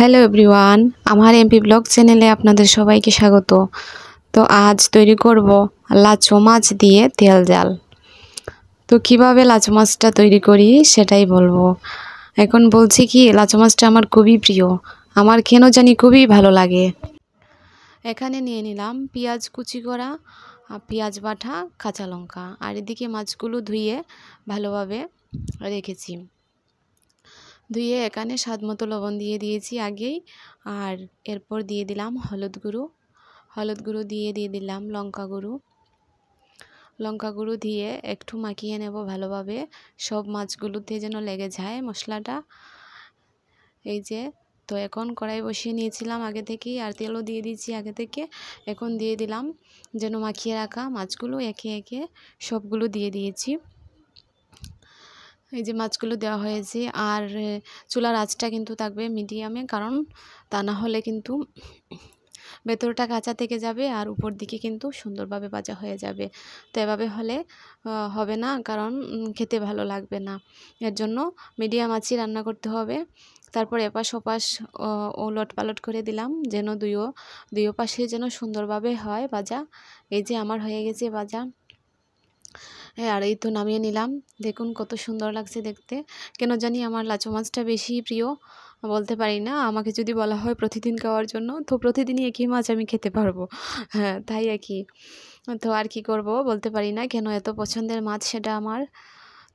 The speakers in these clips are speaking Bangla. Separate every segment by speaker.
Speaker 1: হ্যালো এভরিওয়ান আমার এমপি ব্লগ চ্যানেলে আপনাদের সবাইকে স্বাগত তো আজ তৈরি করব লাচো মাছ দিয়ে তেল জাল তো কিভাবে লাচো মাছটা তৈরি করি সেটাই বলবো এখন বলছি কি লাচো মাছটা আমার খুবই প্রিয় আমার কেন জানি খুবই ভালো লাগে এখানে নিয়ে নিলাম পেঁয়াজ কুচি করা পেঁয়াজ বাটা কাঁচা লঙ্কা আর এদিকে মাছগুলো ধুয়ে ভালোভাবে রেখেছি ধুয়ে এখানে স্বাদ মতো লবণ দিয়ে দিয়েছি আগেই আর এরপর দিয়ে দিলাম হলুদ গুঁড়ো হলুদ গুঁড়ো দিয়ে দিয়ে দিলাম লঙ্কা গুঁড়ো লঙ্কা গুঁড়ো দিয়ে একটু মাখিয়ে নেব ভালোভাবে সব মাছগুলোতে যেন লেগে যায় মশলাটা এই যে তো এখন কড়াই বসিয়ে নিয়েছিলাম আগে থেকেই আর তেলও দিয়ে দিয়েছি আগে থেকে এখন দিয়ে দিলাম যেন মাখিয়ে রাখা মাছগুলো একে একে সবগুলো দিয়ে দিয়েছি এই যে মাছগুলো দেওয়া হয়েছে আর চুলার আঁচটা কিন্তু থাকবে মিডিয়ামে কারণ তা না হলে কিন্তু ভেতরটা কাঁচা থেকে যাবে আর উপর দিকে কিন্তু সুন্দরভাবে বাজা হয়ে যাবে তো এভাবে হলে হবে না কারণ খেতে ভালো লাগবে না এর জন্য মিডিয়াম আঁচই রান্না করতে হবে তারপর এপাশ ওপাশ ওলট পালট করে দিলাম যেন দুইও দুইও পাশে যেন সুন্দরভাবে হয় বাজা এই যে আমার হয়ে গেছে বাজা হ্যাঁ আর এই তো নামিয়ে নিলাম দেখুন কত সুন্দর লাগছে দেখতে কেন জানি আমার লাচো মাছটা বেশি প্রিয় বলতে পারি না আমাকে যদি বলা হয় প্রতিদিন খাওয়ার জন্য তো প্রতিদিনই একই মাছ আমি খেতে পারবো হ্যাঁ তাই একই তো আর কি করব বলতে পারি না কেন এত পছন্দের মাছ সেটা আমার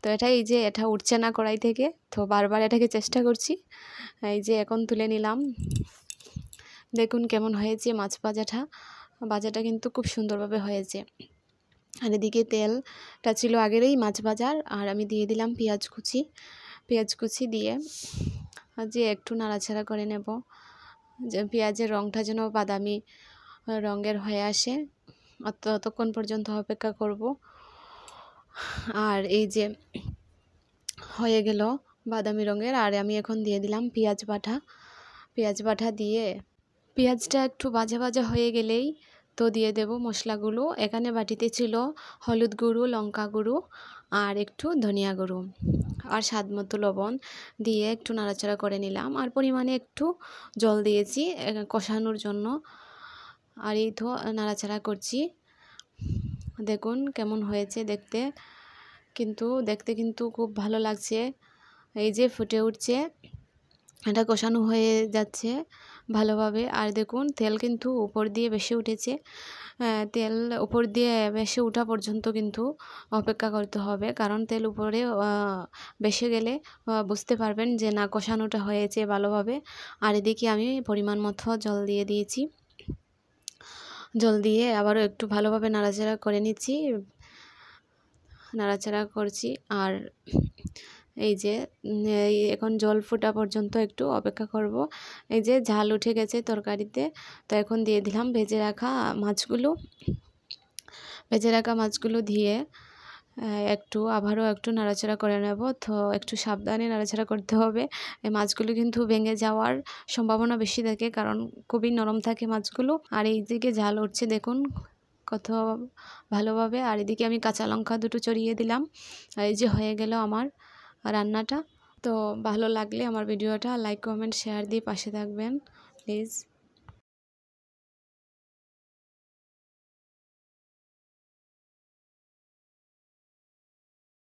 Speaker 1: তো এটা এই যে এটা উঠছে না কড়াই থেকে তো বারবার এটাকে চেষ্টা করছি এই যে এখন তুলে নিলাম দেখুন কেমন হয়েছে মাছ ভাজাটা বাজাটা কিন্তু খুব সুন্দরভাবে হয়েছে আর এদিকে তেলটা ছিল আগের এই মাছ বাজার আর আমি দিয়ে দিলাম পেঁয়াজ কুচি পেঁয়াজ কুচি দিয়ে যে একটু নাড়াছাড়া করে নেব যে পেঁয়াজের রঙটা যেন বাদামি রঙের হয়ে আসে ততক্ষণ পর্যন্ত অপেক্ষা করব আর এই যে হয়ে গেল বাদামি রঙের আর আমি এখন দিয়ে দিলাম পেঁয়াজ বাটা পেঁয়াজ বাটা দিয়ে পেঁয়াজটা একটু বাজা বাজা হয়ে গেলেই তো দিয়ে দেব মশলাগুলো এখানে বাটিতে ছিল হলুদ গুঁড়ো লঙ্কা গুঁড়ো আর একটু ধনিয়া গুঁড়ো আর স্বাদ মতো লবণ দিয়ে একটু নাড়াচাড়া করে নিলাম আর পরিমাণে একটু জল দিয়েছি কষানোর জন্য আর এই তো নাড়াচাড়া করছি দেখুন কেমন হয়েছে দেখতে কিন্তু দেখতে কিন্তু খুব ভালো লাগছে এই যে ফুটে উঠছে এটা কষানো হয়ে যাচ্ছে ভালোভাবে আর দেখুন তেল কিন্তু উপর দিয়ে বেশি উঠেছে তেল উপর দিয়ে বেশি উঠা পর্যন্ত কিন্তু অপেক্ষা করতে হবে কারণ তেল উপরে বেশি গেলে বুঝতে পারবেন যে না কষানোটা হয়েছে ভালোভাবে আর এদিকে আমি পরিমাণ মতো জল দিয়ে দিয়েছি জল দিয়ে আবারও একটু ভালোভাবে নাড়াচাড়া করে নিচ্ছি নাড়াচাড়া করছি আর এই যে এখন জল ফোটা পর্যন্ত একটু অপেক্ষা করব এই যে ঝাল উঠে গেছে তরকারিতে তো এখন দিয়ে দিলাম ভেজে রাখা মাছগুলো ভেজে রাখা মাছগুলো দিয়ে একটু আবারও একটু নাড়াচাড়া করে নেব তো একটু সাবধানে নাড়াচাড়া করতে হবে এই মাছগুলো কিন্তু ভেঙে যাওয়ার সম্ভাবনা বেশি থাকে কারণ খুবই নরম থাকে মাছগুলো আর এই দিকে ঝাল উঠছে দেখুন কত ভালোভাবে আর এদিকে আমি কাঁচা লঙ্কা দুটো চড়িয়ে দিলাম এই যে হয়ে গেল আমার রান্নাটা তো ভালো লাগলে আমার ভিডিওটা লাইক কমেন্ট শেয়ার দিয়ে পাশে থাকবেন প্লিজ